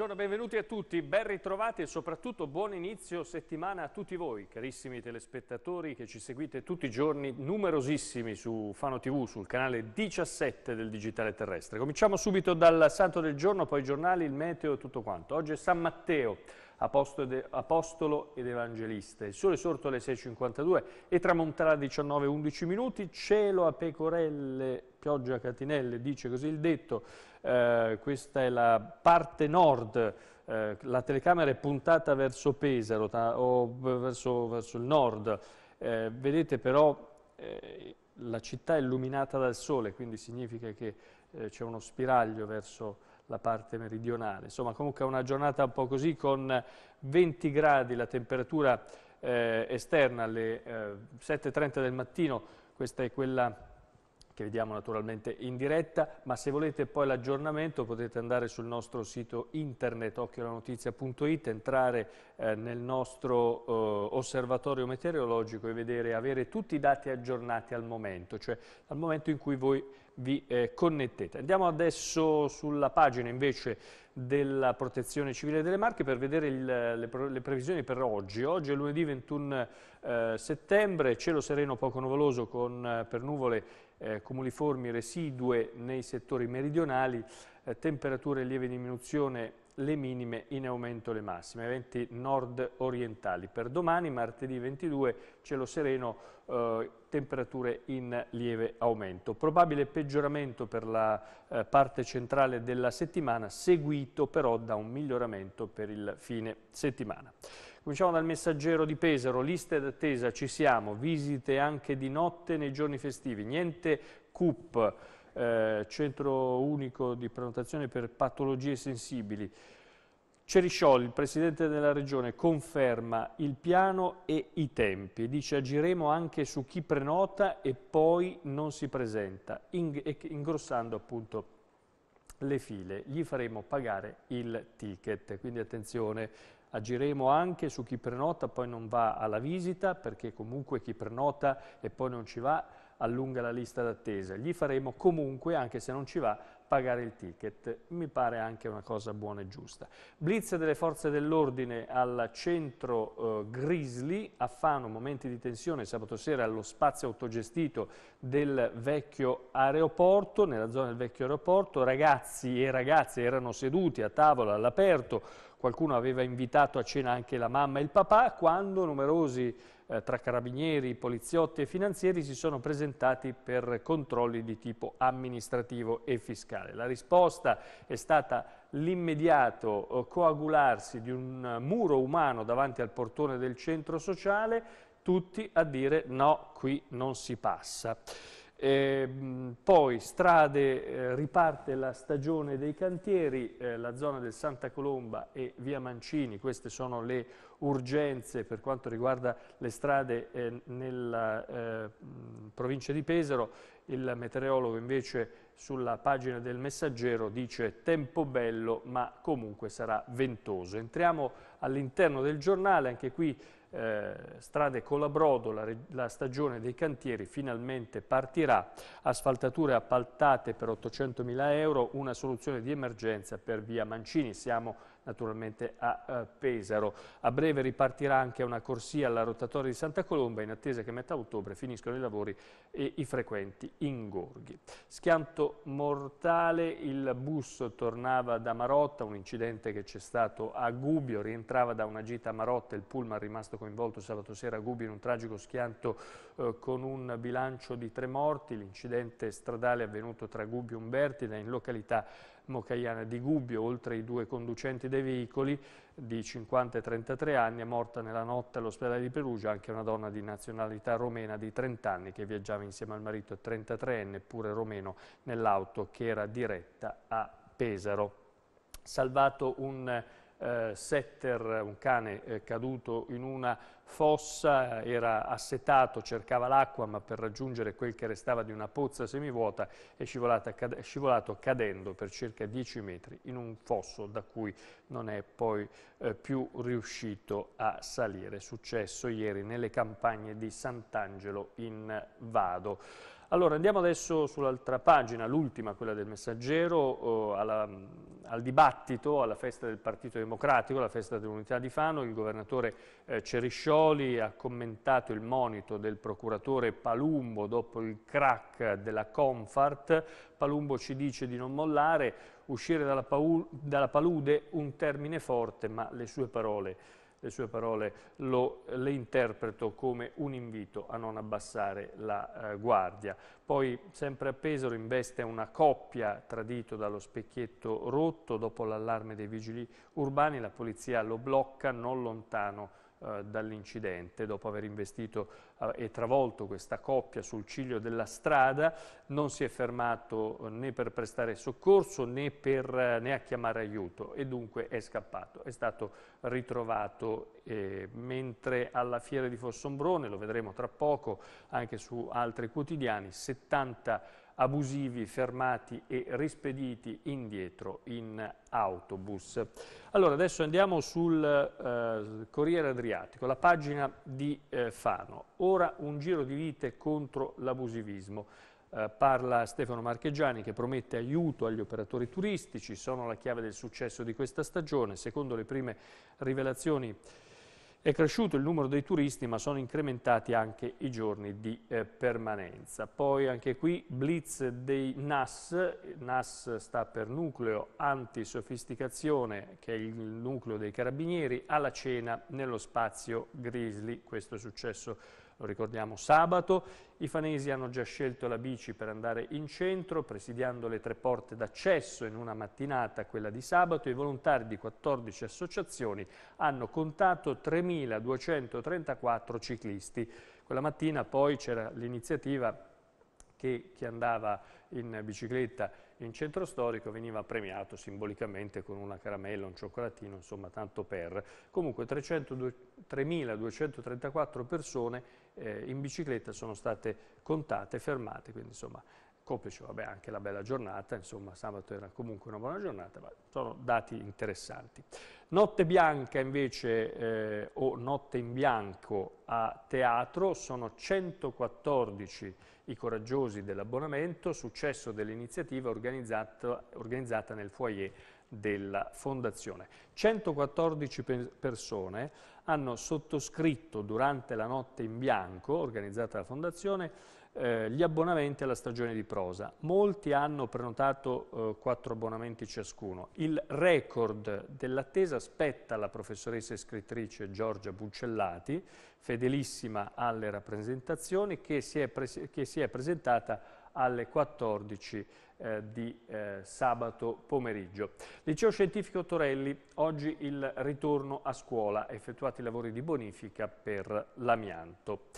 Buongiorno, benvenuti a tutti, ben ritrovati e soprattutto buon inizio settimana a tutti voi, carissimi telespettatori che ci seguite tutti i giorni, numerosissimi su Fano TV, sul canale 17 del Digitale Terrestre. Cominciamo subito dal Santo del Giorno, poi i giornali, il meteo e tutto quanto. Oggi è San Matteo apostolo ed evangelista. Il sole è sorto alle 6.52 e tramonterà alle 19.11 minuti, cielo a pecorelle, pioggia a catinelle, dice così il detto. Eh, questa è la parte nord, eh, la telecamera è puntata verso Pesaro o verso, verso il nord. Eh, vedete però eh, la città è illuminata dal sole, quindi significa che eh, c'è uno spiraglio verso la parte meridionale. Insomma, comunque è una giornata un po' così con 20 gradi la temperatura eh, esterna alle eh, 7.30 del mattino, questa è quella che vediamo naturalmente in diretta, ma se volete poi l'aggiornamento potete andare sul nostro sito internet occhiolanotizia.it, entrare eh, nel nostro eh, osservatorio meteorologico e vedere, avere tutti i dati aggiornati al momento, cioè al momento in cui voi vi eh, connettete. Andiamo adesso sulla pagina invece della Protezione Civile delle Marche per vedere il, le, le, previsioni per oggi. Oggi è lunedì 21 eh, settembre, cielo sereno poco nuvoloso con, per nuvole eh, cumuliformi residue nei settori meridionali, eh, temperature in lieve diminuzione le minime in aumento le massime, eventi nord orientali. Per domani, martedì 22, cielo sereno, eh, temperature in lieve aumento. Probabile peggioramento per la eh, parte centrale della settimana, seguito però da un miglioramento per il fine settimana. Cominciamo dal messaggero di Pesaro, liste d'attesa, ci siamo, visite anche di notte nei giorni festivi, niente CUP, eh, centro unico di prenotazione per patologie sensibili. Ceriscioli, il presidente della regione, conferma il piano e i tempi. Dice agiremo anche su chi prenota e poi non si presenta, ingrossando appunto le file. Gli faremo pagare il ticket, quindi attenzione agiremo anche su chi prenota poi non va alla visita, perché comunque chi prenota e poi non ci va allunga la lista d'attesa. Gli faremo comunque, anche se non ci va, pagare il ticket. Mi pare anche una cosa buona e giusta. Blitz delle forze dell'ordine al centro eh, Grizzly, a Fano, momenti di tensione sabato sera allo spazio autogestito del vecchio aeroporto, nella zona del vecchio aeroporto. Ragazzi e ragazze erano seduti a tavola all'aperto qualcuno aveva invitato a cena anche la mamma e il papà, quando numerosi eh, tra carabinieri, poliziotti e finanzieri si sono presentati per controlli di tipo amministrativo e fiscale. La risposta è stata l'immediato eh, coagularsi di un muro umano davanti al portone del centro sociale, tutti a dire no, qui non si passa. Eh, poi strade, eh, riparte la stagione dei cantieri, eh, la zona del Santa Colomba e via Mancini, queste sono le urgenze per quanto riguarda le strade eh, nella eh, provincia di Pesaro, il meteorologo invece sulla pagina del messaggero dice tempo bello ma comunque sarà ventoso. Entriamo all'interno del giornale, anche qui eh, strade Colabrodo, la, la, stagione dei cantieri finalmente partirà, asfaltature appaltate per 800 mila euro, una soluzione di emergenza per via Mancini. Siamo naturalmente a eh, Pesaro. A breve ripartirà anche una corsia alla rotatoria di Santa Colomba in attesa che a metà ottobre finiscono i lavori e i frequenti ingorghi. Schianto mortale, il bus tornava da Marotta, un incidente che c'è stato a Gubbio, rientrava da una gita a Marotta, il pullman rimasto coinvolto sabato sera a Gubbio in un tragico schianto eh, con un bilancio di tre morti, l'incidente stradale avvenuto tra Gubbio e Umbertida in località Mocaiana di Gubbio, oltre i due conducenti dei veicoli di 50 e 33 anni, è morta nella notte all'ospedale di Perugia anche una donna di nazionalità romena di 30 anni che viaggiava insieme al marito 33enne, pure romeno, nell'auto che era diretta a Pesaro. Salvato un eh, setter, un cane eh, caduto in una fossa, era assetato, cercava l'acqua, ma per raggiungere quel che restava di una pozza semivuota è cad scivolato cadendo per circa 10 metri in un fosso da cui non è poi eh, più riuscito a salire. È Successo ieri nelle campagne di Sant'Angelo in Vado. Allora andiamo adesso sull'altra pagina, l'ultima, quella del messaggero, eh, alla, al dibattito, alla festa del Partito Democratico, alla festa dell'Unità di Fano, il governatore eh, Ceriscioli ha commentato il monito del procuratore Palumbo dopo il crack della Comfort, Palumbo ci dice di non mollare, uscire dalla, dalla palude, un termine forte, ma le sue parole le sue parole lo, le interpreto come un invito a non abbassare la eh, guardia. Poi sempre a Pesaro investe una coppia tradito dallo specchietto rotto, dopo l'allarme dei vigili urbani la polizia lo blocca non lontano eh, dall'incidente dopo aver investito eh, e travolto questa coppia sul ciglio della strada, non si è fermato eh, né per prestare soccorso né, per, né a chiamare aiuto e dunque è scappato. È stato ritrovato eh, mentre alla fiera di Fossombrone, lo vedremo tra poco anche su altri quotidiani, 70 abusivi fermati e rispediti indietro in autobus. Allora adesso andiamo sul eh, Corriere Adriatico, la pagina di eh, Fano. Ora un giro di vite contro l'abusivismo. Uh, parla Stefano Marcheggiani che promette aiuto agli operatori turistici, sono la chiave del successo di questa stagione. Secondo le prime rivelazioni è cresciuto il numero dei turisti ma sono incrementati anche i giorni di eh, permanenza. Poi anche qui blitz dei NAS, NAS sta per nucleo antisofisticazione che è il nucleo dei carabinieri, alla cena nello spazio Grizzly, questo è successo lo ricordiamo sabato, i fanesi hanno già scelto la bici per andare in centro, presidiando le tre porte d'accesso in una mattinata, quella di sabato, i volontari di 14 associazioni hanno contato 3.234 ciclisti. Quella mattina poi c'era l'iniziativa che chi andava in bicicletta in centro storico veniva premiato simbolicamente con una caramella, un cioccolatino, insomma tanto per. Comunque 3.234 persone eh, in bicicletta sono state contate, fermate, quindi insomma complice, vabbè, anche la bella giornata, insomma, sabato era comunque una buona giornata, ma sono dati interessanti. Notte bianca invece, eh, o notte in bianco a teatro, sono 114 i coraggiosi dell'abbonamento, successo dell'iniziativa organizzata, organizzata nel foyer della Fondazione. 114 persone hanno sottoscritto durante la notte in bianco, organizzata dalla Fondazione, eh, gli abbonamenti alla stagione di prosa. Molti hanno prenotato eh, abbonamenti ciascuno. Il record dell'attesa spetta alla professoressa e scrittrice Giorgia Buccellati, fedelissima alle rappresentazioni, che si è, che si è presentata alle 14 eh, di eh, sabato pomeriggio. Liceo Scientifico Torelli, oggi il ritorno a scuola, effettuati i lavori di bonifica per l'amianto.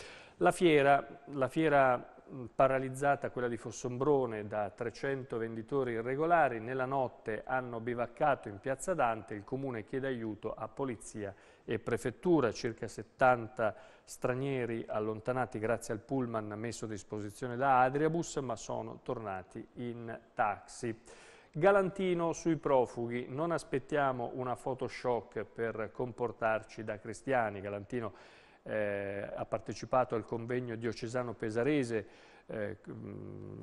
La fiera, la fiera paralizzata, quella di Fossombrone, da 300 venditori irregolari, nella notte hanno bivaccato in Piazza Dante, il Comune chiede aiuto a Polizia e Prefettura, circa 70 stranieri allontanati grazie al pullman messo a disposizione da Adriabus, ma sono tornati in taxi. Galantino sui profughi, non aspettiamo una photoshock per comportarci da cristiani. Galantino eh, ha partecipato al convegno diocesano pesarese eh, mm,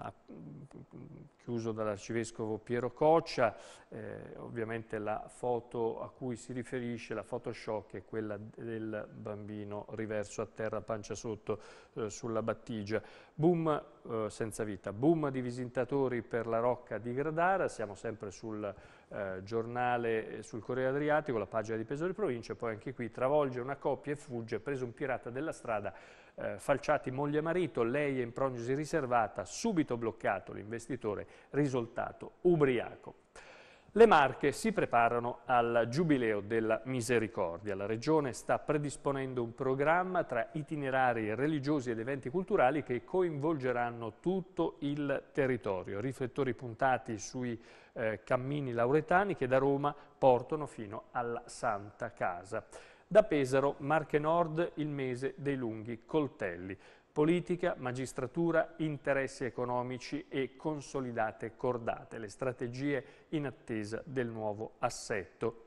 chiuso dall'arcivescovo Piero Coccia, eh, ovviamente la foto a cui si riferisce, la photoshock, è quella del bambino riverso a terra, pancia sotto, eh, sulla battigia. Boom eh, senza vita, boom di visitatori per la Rocca di Gradara, siamo sempre sul eh, giornale eh, sul Corriere Adriatico, la pagina di Peso di Provincia, poi anche qui travolge una coppia e fugge, preso un pirata della strada, eh, falciati moglie e marito, lei è in prognosi riservata, subito bloccato l'investitore, risultato ubriaco. Le Marche si preparano al Giubileo della Misericordia. La Regione sta predisponendo un programma tra itinerari religiosi ed eventi culturali che coinvolgeranno tutto il territorio. Riflettori puntati sui eh, cammini lauretani che da Roma portano fino alla Santa Casa. Da Pesaro, Marche Nord, il mese dei lunghi coltelli politica, magistratura, interessi economici e consolidate cordate, le strategie in attesa del nuovo assetto.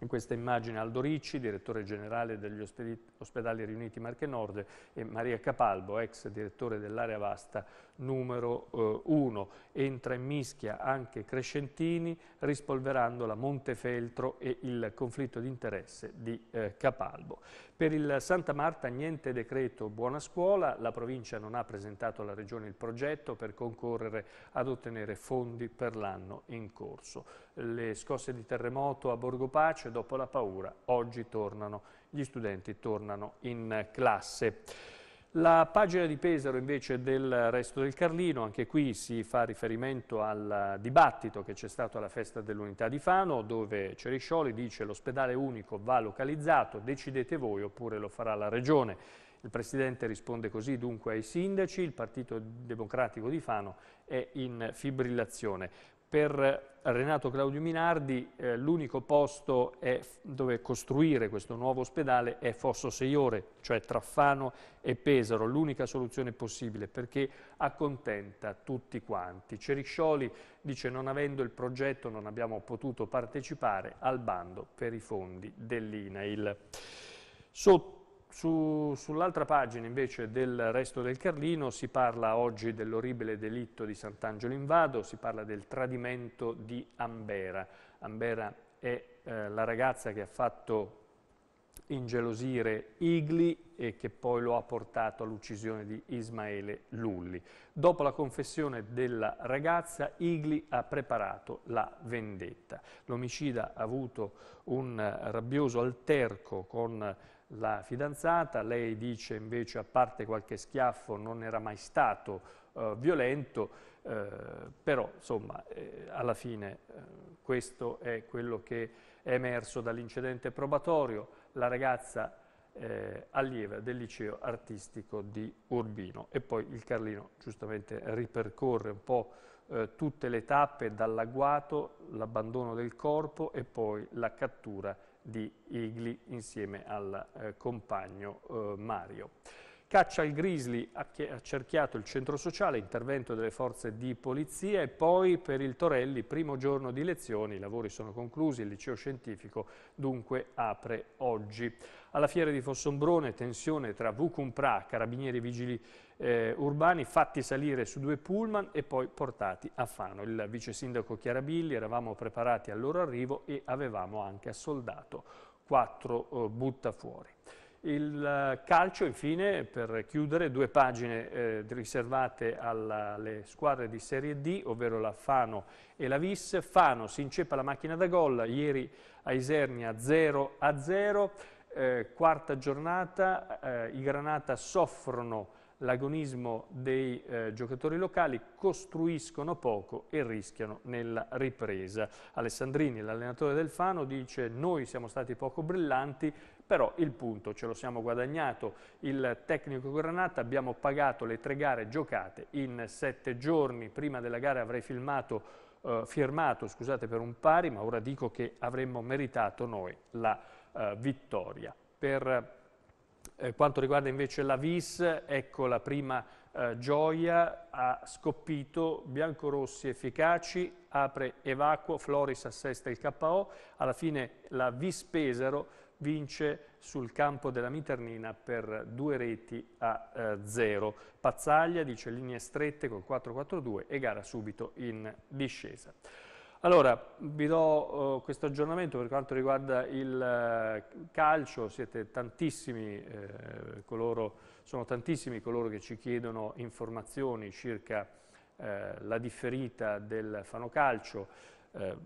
In questa immagine Aldo Ricci, direttore generale degli ospedali Ospedali Riuniti Marche Nord e Maria Capalbo, ex direttore dell'area vasta numero 1. Eh, Entra in mischia anche Crescentini, rispolverando la Montefeltro e il conflitto di interesse di eh, Capalbo. Per il Santa Marta niente decreto buona scuola, la provincia non ha presentato alla Regione il progetto per concorrere ad ottenere fondi per l'anno in corso. Le scosse di terremoto a Borgo Pace dopo la paura oggi tornano in gli studenti tornano in classe. La pagina di Pesaro invece del resto del Carlino, anche qui si fa riferimento al dibattito che c'è stato alla festa dell'unità di Fano, dove Ceriscioli dice l'ospedale unico va localizzato, decidete voi oppure lo farà la Regione. Il Presidente risponde così dunque ai sindaci, il Partito Democratico di Fano è in fibrillazione. Per Renato Claudio Minardi eh, l'unico posto dove costruire questo nuovo ospedale è Fosso Seiore, cioè Traffano e Pesaro, l'unica soluzione possibile perché accontenta tutti quanti. Ceriscioli dice non avendo il progetto non abbiamo potuto partecipare al bando per i fondi dell'INAIL. Sotto su, Sull'altra pagina invece del resto del Carlino si parla oggi dell'orribile delitto di Sant'Angelo Invado, si parla del tradimento di Ambera. Ambera è eh, la ragazza che ha fatto ingelosire Igli e che poi lo ha portato all'uccisione di Ismaele Lulli. Dopo la confessione della ragazza, Igli ha preparato la vendetta. L'omicida ha avuto un rabbioso alterco con la fidanzata, lei dice invece a parte qualche schiaffo non era mai stato eh, violento, eh, però insomma eh, alla fine eh, questo è quello che è emerso dall'incidente probatorio, la ragazza eh, allieva del liceo artistico di Urbino e poi il Carlino giustamente ripercorre un po' eh, tutte le tappe dall'agguato, l'abbandono del corpo e poi la cattura di Igli insieme al eh, compagno eh, Mario. Caccia al grizzly, accerchiato il centro sociale, intervento delle forze di polizia e poi per il Torelli, primo giorno di lezioni, i lavori sono conclusi, il liceo scientifico dunque apre oggi. Alla fiera di Fossombrone tensione tra Vucumpra, carabinieri e vigili eh, urbani, fatti salire su due pullman e poi portati a Fano. Il vice sindaco Chiarabilli, eravamo preparati al loro arrivo e avevamo anche assoldato quattro eh, buttafuori. Il eh, calcio, infine, per chiudere, due pagine eh, riservate alla, alle squadre di Serie D, ovvero la Fano e la Vis. Fano si inceppa la macchina da gol, ieri a Isernia 0 0. Eh, quarta giornata, eh, i Granata soffrono l'agonismo dei eh, giocatori locali, costruiscono poco e rischiano nella ripresa. Alessandrini, l'allenatore del Fano, dice noi siamo stati poco brillanti, però il punto ce lo siamo guadagnato, il tecnico Granata, abbiamo pagato le tre gare giocate in sette giorni, prima della gara avrei filmato, eh, firmato scusate, per un pari, ma ora dico che avremmo meritato noi la eh, vittoria. Per eh, quanto riguarda invece la VIS, ecco la prima eh, gioia, ha scoppito biancorossi efficaci, apre evacuo, Floris assesta il KO, alla fine la VIS Pesaro vince sul campo della Miternina per due reti a eh, zero. Pazzaglia dice linee strette col 4-4-2 e gara subito in discesa. Allora, vi do eh, questo aggiornamento per quanto riguarda il eh, calcio, siete tantissimi, eh, coloro, sono tantissimi coloro che ci chiedono informazioni circa eh, la differita del fanocalcio, Calcio.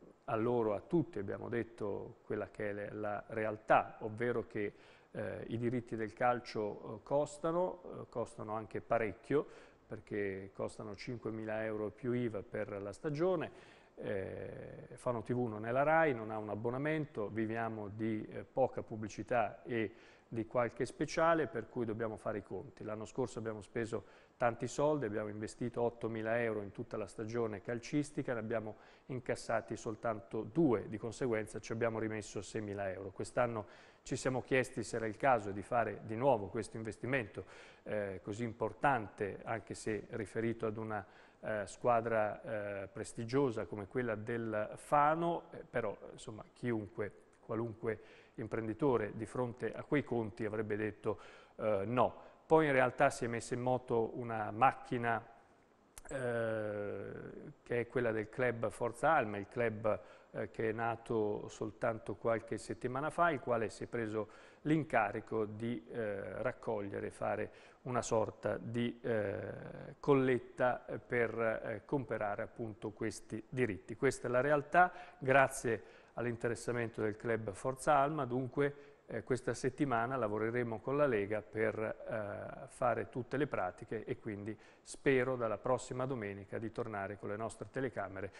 Eh, a loro, a tutti abbiamo detto quella che è la realtà, ovvero che eh, i diritti del calcio eh, costano, eh, costano anche parecchio, perché costano 5.000 euro più IVA per la stagione, eh, Fano TV non è la RAI, non ha un abbonamento, viviamo di eh, poca pubblicità e di qualche speciale per cui dobbiamo fare i conti. L'anno scorso abbiamo speso tanti soldi, abbiamo investito 8.000 euro in tutta la stagione calcistica, ne abbiamo incassati soltanto due, di conseguenza ci abbiamo rimesso 6.000 euro. Quest'anno ci siamo chiesti se era il caso di fare di nuovo questo investimento eh, così importante, anche se riferito ad una eh, squadra eh, prestigiosa come quella del Fano, eh, però insomma, chiunque, qualunque imprenditore di fronte a quei conti avrebbe detto eh, no. Poi in realtà si è messa in moto una macchina eh, che è quella del club Forza Alma, il club eh, che è nato soltanto qualche settimana fa, il quale si è preso l'incarico di raccogliere e fare una sorta di eh, colletta eh, per eh, comprare appunto questi diritti. Questa è la realtà, grazie all'interessamento del club Forza Alma, dunque eh, questa settimana lavoreremo con la Lega per eh, fare tutte le pratiche e quindi spero dalla prossima domenica di tornare con le nostre telecamere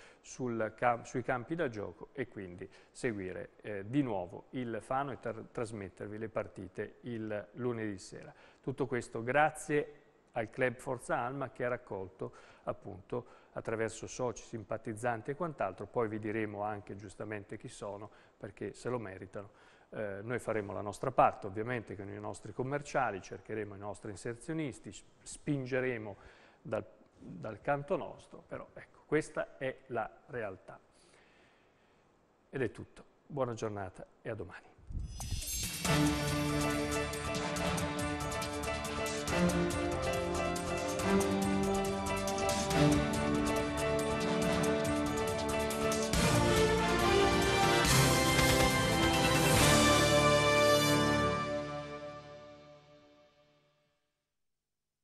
cam sui campi da gioco e quindi seguire eh, di nuovo il Fano e tra trasmettervi le partite il lunedì sera. Tutto questo grazie al Club Forza Alma che ha raccolto appunto attraverso soci, simpatizzanti e quant'altro, poi vi diremo anche giustamente chi sono perché se lo meritano eh, noi faremo la nostra parte, ovviamente, con i nostri commerciali, cercheremo i nostri inserzionisti, spingeremo dal, dal canto nostro, però ecco, questa è la realtà. Ed è tutto. Buona giornata e a domani.